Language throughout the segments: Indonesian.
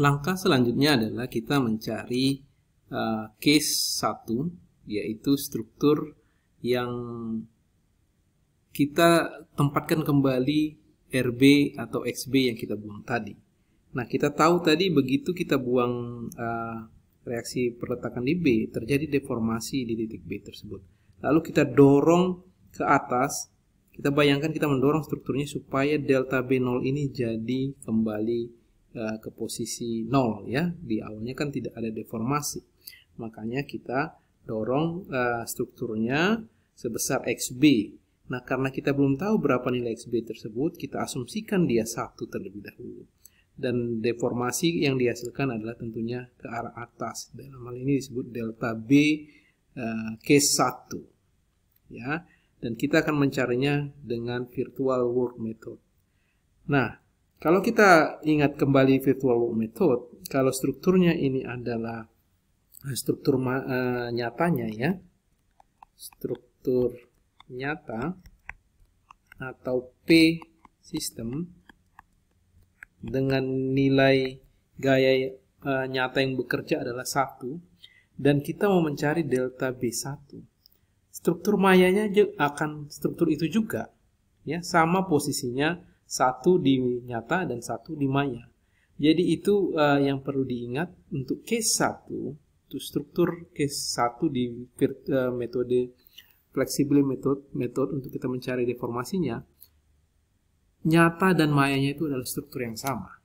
Langkah selanjutnya adalah kita mencari uh, case 1 yaitu struktur yang kita tempatkan kembali RB atau XB yang kita buang tadi. Nah, kita tahu tadi begitu kita buang uh, reaksi perletakan di B, terjadi deformasi di titik B tersebut. Lalu kita dorong ke atas, kita bayangkan kita mendorong strukturnya supaya delta B0 ini jadi kembali uh, ke posisi nol ya di awalnya kan tidak ada deformasi makanya kita dorong uh, strukturnya sebesar XB nah karena kita belum tahu berapa nilai XB tersebut kita asumsikan dia satu terlebih dahulu dan deformasi yang dihasilkan adalah tentunya ke arah atas dalam hal ini disebut delta B uh, case 1 ya dan kita akan mencarinya dengan virtual work method nah kalau kita ingat kembali virtual work method, kalau strukturnya ini adalah eh, struktur uh, nyatanya ya, struktur nyata atau P system dengan nilai gaya uh, nyata yang bekerja adalah satu dan kita mau mencari delta B1. Struktur mayanya akan struktur itu juga ya sama posisinya satu di nyata dan satu di maya. Jadi itu uh, yang perlu diingat untuk case 1, untuk struktur case 1 di uh, metode fleksibel metode metode untuk kita mencari deformasinya nyata dan mayanya itu adalah struktur yang sama.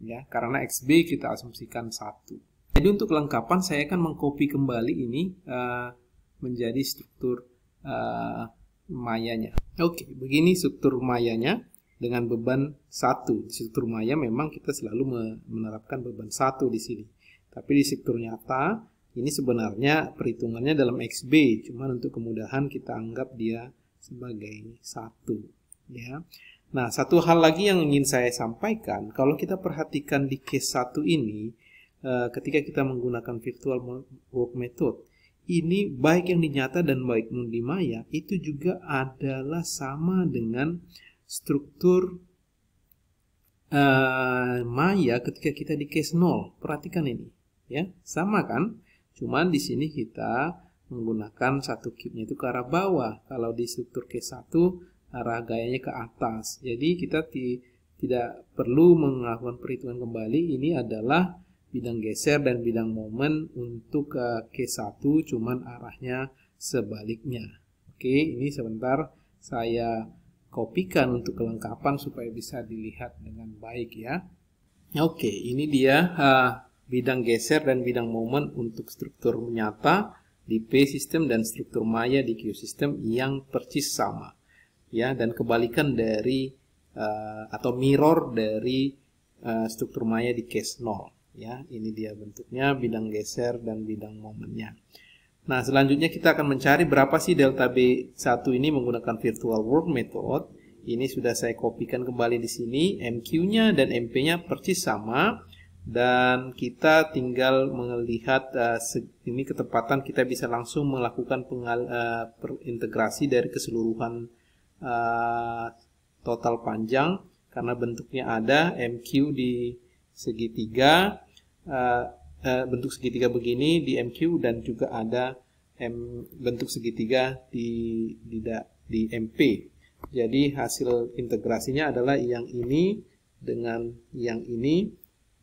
Ya, karena XB kita asumsikan satu. Jadi untuk kelengkapan saya akan mengcopy kembali ini uh, menjadi struktur uh, mayanya. Oke, okay, begini struktur mayanya dengan beban satu. Di struktur maya memang kita selalu menerapkan beban satu di sini. Tapi di struktur nyata ini sebenarnya perhitungannya dalam XB, cuman untuk kemudahan kita anggap dia sebagai satu. Ya. Nah, satu hal lagi yang ingin saya sampaikan, kalau kita perhatikan di case satu ini, eh, ketika kita menggunakan virtual work method, ini baik yang dinyata dan baik yang di maya itu juga adalah sama dengan struktur uh, maya ketika kita di case 0. Perhatikan ini, ya. Sama kan? Cuman di sini kita menggunakan satu kipnya itu ke arah bawah. Kalau di struktur case 1 arah gayanya ke atas. Jadi kita ti tidak perlu melakukan perhitungan kembali. Ini adalah bidang geser dan bidang momen untuk ke eh, case 1 cuman arahnya sebaliknya. Oke, ini sebentar saya kopikan untuk kelengkapan supaya bisa dilihat dengan baik ya. ya oke, ini dia uh, bidang geser dan bidang momen untuk struktur nyata di P system dan struktur maya di Q system yang persis sama. Ya, dan kebalikan dari uh, atau mirror dari uh, struktur maya di case 0 ya. Ini dia bentuknya bidang geser dan bidang momennya. Nah, selanjutnya kita akan mencari berapa sih delta B1 ini menggunakan virtual work method. Ini sudah saya kopikan kembali di sini. MQ-nya dan MP-nya persis sama. Dan kita tinggal melihat uh, ini ketepatan kita bisa langsung melakukan pengal, uh, eh, integrasi dari keseluruhan uh, total panjang. Karena bentuknya ada MQ di segitiga, uh, Eh, bentuk segitiga begini di MQ dan juga ada M bentuk segitiga di di, da, di MP. Jadi hasil integrasinya adalah yang ini dengan yang ini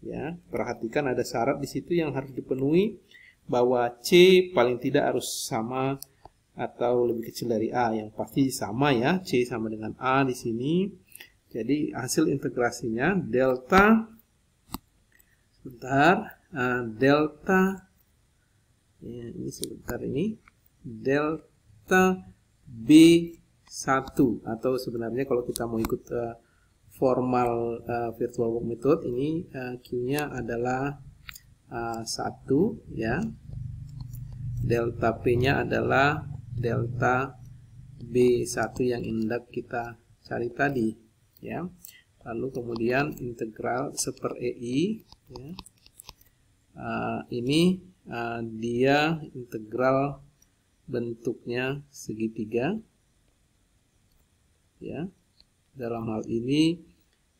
ya. Perhatikan ada syarat di situ yang harus dipenuhi bahwa C paling tidak harus sama atau lebih kecil dari A yang pasti sama ya. C sama dengan A di sini. Jadi hasil integrasinya delta sebentar Eh, delta ya, ini sebentar ini delta B1 atau sebenarnya kalau kita mau ikut uh, formal uh, virtual work method ini uh, Q-nya adalah uh, 1 ya delta P-nya adalah delta B1 yang indah kita cari tadi ya lalu kemudian integral seper EI ya uh, ini uh, dia integral bentuknya segitiga ya dalam hal ini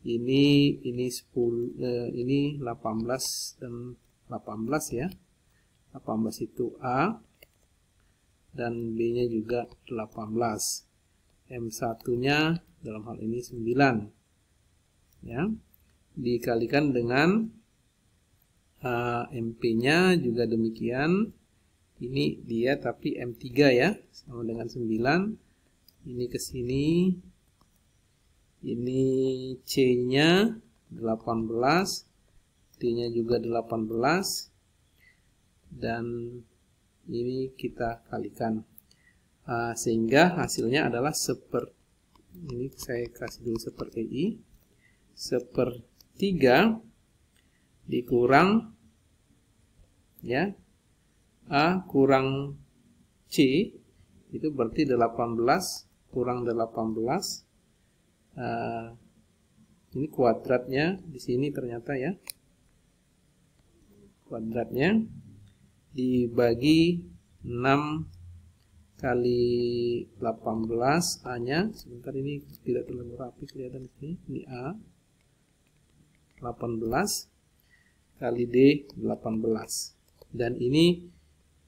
ini ini 10 eh, ini 18 dan 18 ya 18 itu A dan B nya juga 18 M1 nya dalam hal ini 9 ya dikalikan dengan Eh, MP-nya juga demikian. Ini dia tapi M3 ya, sama dengan 9. Ini ke sini. Ini C-nya 18. T-nya juga 18. Dan ini kita kalikan. Uh, sehingga hasilnya adalah seper ini saya kasih dulu seper EI seper 3 dikurang ya A kurang C itu berarti 18 kurang 18 uh, ini kuadratnya di sini ternyata ya kuadratnya dibagi 6 kali 18 A nya sebentar ini tidak terlalu rapi kelihatan di sini ini A 18 kali D18 dan ini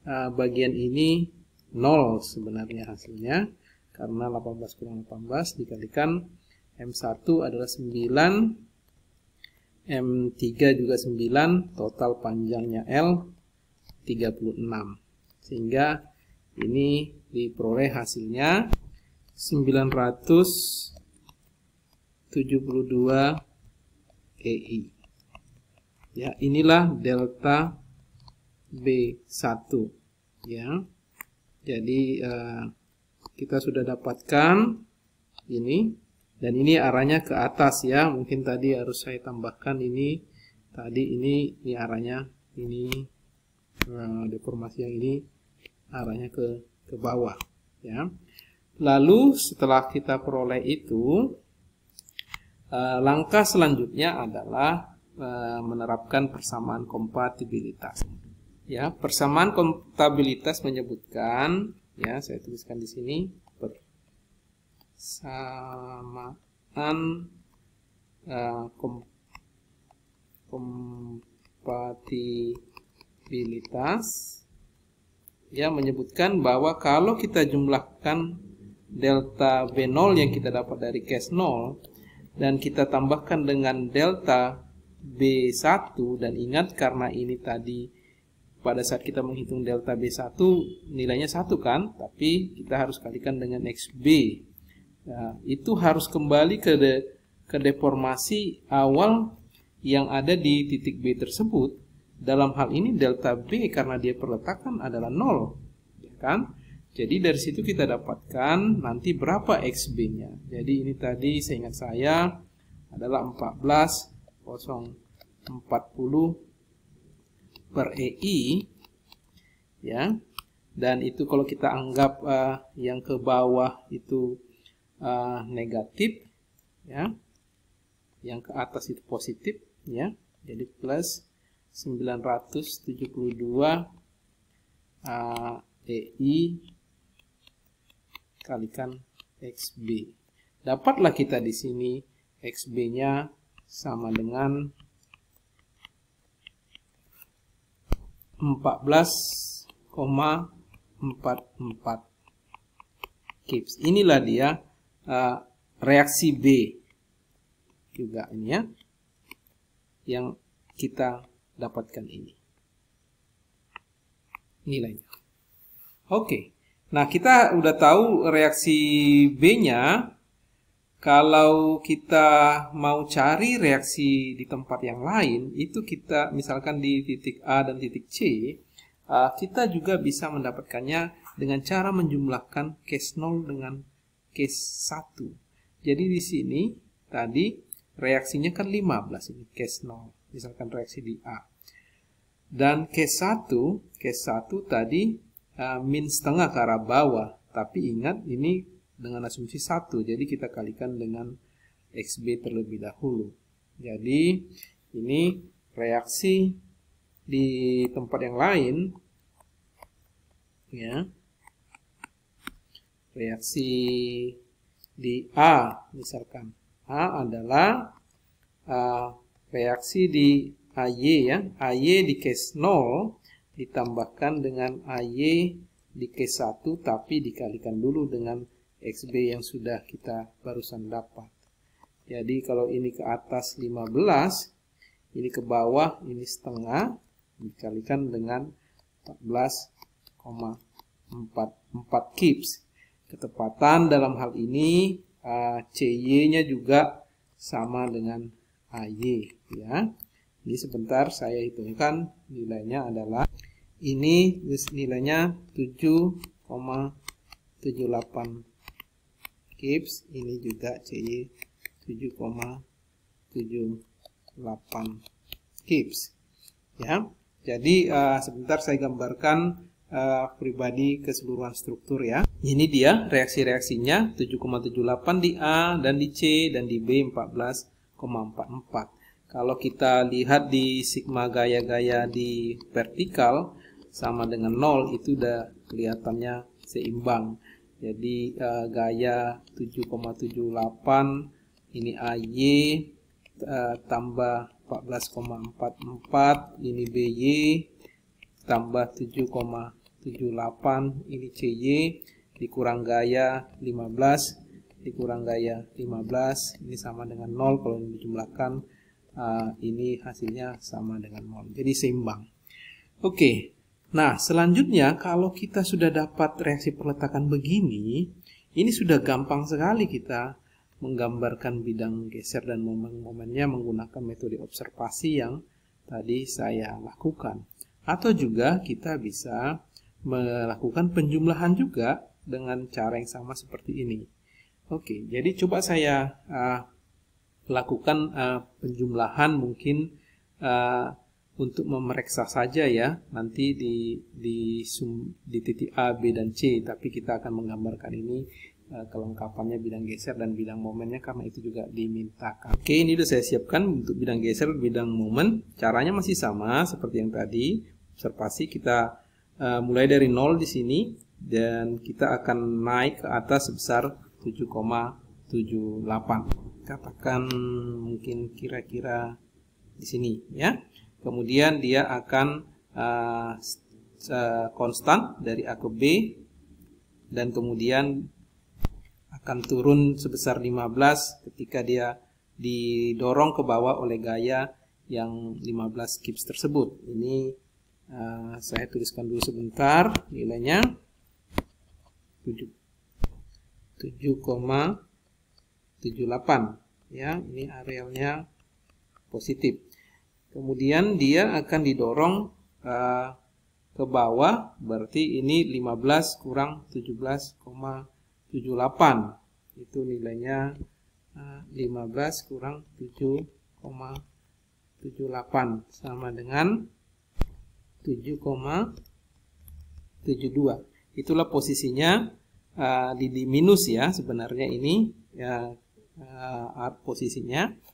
uh, bagian ini 0 sebenarnya hasilnya karena 18 kurang 18 dikalikan M1 adalah 9 M3 juga 9 total panjangnya L 36 sehingga ini diperoleh hasilnya 972 EI Ya, inilah delta B1 ya. Jadi uh, kita sudah dapatkan ini dan ini arahnya ke atas ya. Mungkin tadi harus saya tambahkan ini tadi ini ini arahnya ini uh, deformasi yang ini arahnya ke ke bawah ya. Lalu setelah kita peroleh itu uh, langkah selanjutnya adalah Eh, menerapkan persamaan kompatibilitas. Ya, persamaan kompatibilitas menyebutkan, ya, saya tuliskan di sini persamaan uh, kom kompatibilitas ya menyebutkan bahwa kalau kita jumlahkan delta B0 yang kita dapat dari case 0 dan kita tambahkan dengan delta B1 dan ingat karena ini tadi pada saat kita menghitung delta B1 nilainya satu kan tapi kita harus kalikan dengan XB nah, itu harus kembali ke de, ke deformasi awal yang ada di titik B tersebut dalam hal ini delta B karena dia perletakan adalah nol ya kan jadi dari situ kita dapatkan nanti berapa XB nya jadi ini tadi seingat saya adalah 14 040 per EI ya dan itu kalau kita anggap uh, yang ke bawah itu uh, negatif ya yang ke atas itu positif ya jadi plus 972 uh, EI kalikan XB dapatlah kita di sini XB-nya sama dengan 14,44 kips. Inilah dia uh, reaksi B juga ini ya yang kita dapatkan ini nilainya. Oke. Okay. Nah, kita udah tahu reaksi B-nya kalau kita mau cari reaksi di tempat yang lain, itu kita misalkan di titik A dan titik C, uh, kita juga bisa mendapatkannya dengan cara menjumlahkan case 0 dengan case 1. Jadi di sini tadi reaksinya kan 15 ini case 0, misalkan reaksi di A. Dan case 1, case 1 tadi uh, min setengah ke arah bawah, tapi ingat ini dengan asumsi 1. Jadi kita kalikan dengan XB terlebih dahulu. Jadi ini reaksi di tempat yang lain ya. Reaksi di A misalkan. A adalah uh, reaksi di AY ya. AY di case 0 ditambahkan dengan AY di case 1 tapi dikalikan dulu dengan XB yang sudah kita barusan dapat. Jadi kalau ini ke atas 15, ini ke bawah, ini setengah, dikalikan dengan 14,44 kips. Ketepatan dalam hal ini uh, eh, CY-nya juga sama dengan AY. Ya. Ini sebentar saya hitungkan nilainya adalah ini nilainya 7,78 Gibbs ini juga CY 7,78 Gibbs ya jadi uh, sebentar saya gambarkan uh, pribadi keseluruhan struktur ya ini dia reaksi-reaksinya 7,78 di A dan di C dan di B 14,44 kalau kita lihat di sigma gaya-gaya di vertikal sama dengan 0 itu udah kelihatannya seimbang jadi uh, gaya 7,78 ini AY uh, eh, tambah 14,44 ini BY tambah 7,78 ini CY dikurang gaya 15 dikurang gaya 15 ini sama dengan 0 kalau ini dijumlahkan uh, ini hasilnya sama dengan 0 jadi seimbang oke okay. Nah, selanjutnya kalau kita sudah dapat reaksi perletakan begini, ini sudah gampang sekali kita menggambarkan bidang geser dan momen-momennya menggunakan metode observasi yang tadi saya lakukan. Atau juga kita bisa melakukan penjumlahan juga dengan cara yang sama seperti ini. Oke, jadi coba saya uh, lakukan uh, penjumlahan mungkin uh, untuk memeriksa saja ya nanti di di sum, di titik A, B dan C tapi kita akan menggambarkan ini uh, kelengkapannya bidang geser dan bidang momennya karena itu juga dimintakan. Oke, ini sudah saya siapkan untuk bidang geser, bidang momen. Caranya masih sama seperti yang tadi. Observasi kita uh, mulai dari nol di sini dan kita akan naik ke atas sebesar 7,78. Katakan mungkin kira-kira di sini ya kemudian dia akan uh, konstan dari A ke B dan kemudian akan turun sebesar 15 ketika dia didorong ke bawah oleh gaya yang 15 kips tersebut. Ini uh, saya tuliskan dulu sebentar nilainya 7,78 ya, ini arealnya positif. Kemudian dia akan didorong uh, ke bawah, berarti ini 15 kurang 17,78. Itu nilainya uh, eh, 15 kurang 7,78 sama dengan 7,72. Itulah posisinya uh, eh, di, di minus ya sebenarnya ini ya uh, posisinya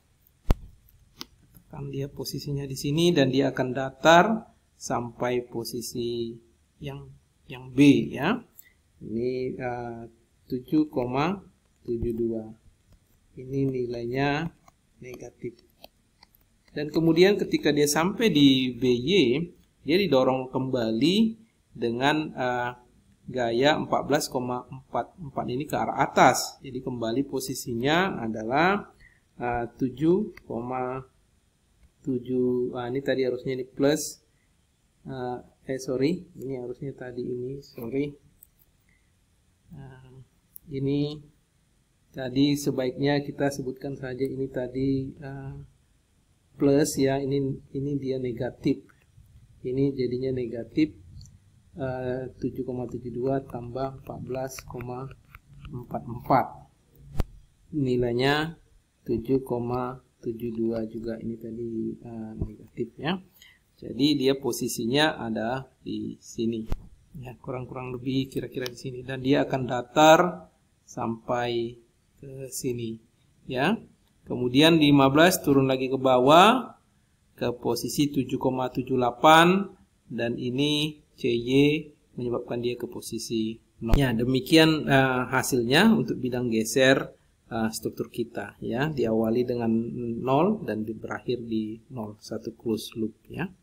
kan dia posisinya di sini dan dia akan datar sampai posisi yang yang B ya ini eh, uh, 7,72 ini nilainya negatif dan kemudian ketika dia sampai di BY dia didorong kembali dengan uh, gaya 14,44 ini ke arah atas jadi kembali posisinya adalah uh, 7 ah, ini tadi harusnya ini plus uh, eh sorry ini harusnya tadi ini sorry uh, ini tadi sebaiknya kita sebutkan saja ini tadi uh, plus ya ini ini dia negatif ini jadinya negatif uh, 7,72 tambah 14,44 nilainya 7,44 72 juga ini tadi uh, negatif ya. Jadi dia posisinya ada di sini. Ya, kurang-kurang lebih kira-kira di sini dan dia akan datar sampai ke sini ya. Kemudian 15 turun lagi ke bawah ke posisi 7,78 dan ini CY menyebabkan dia ke posisi 0. Ya, demikian uh, hasilnya untuk bidang geser uh, struktur kita ya diawali dengan nol dan berakhir di 0 satu close loop ya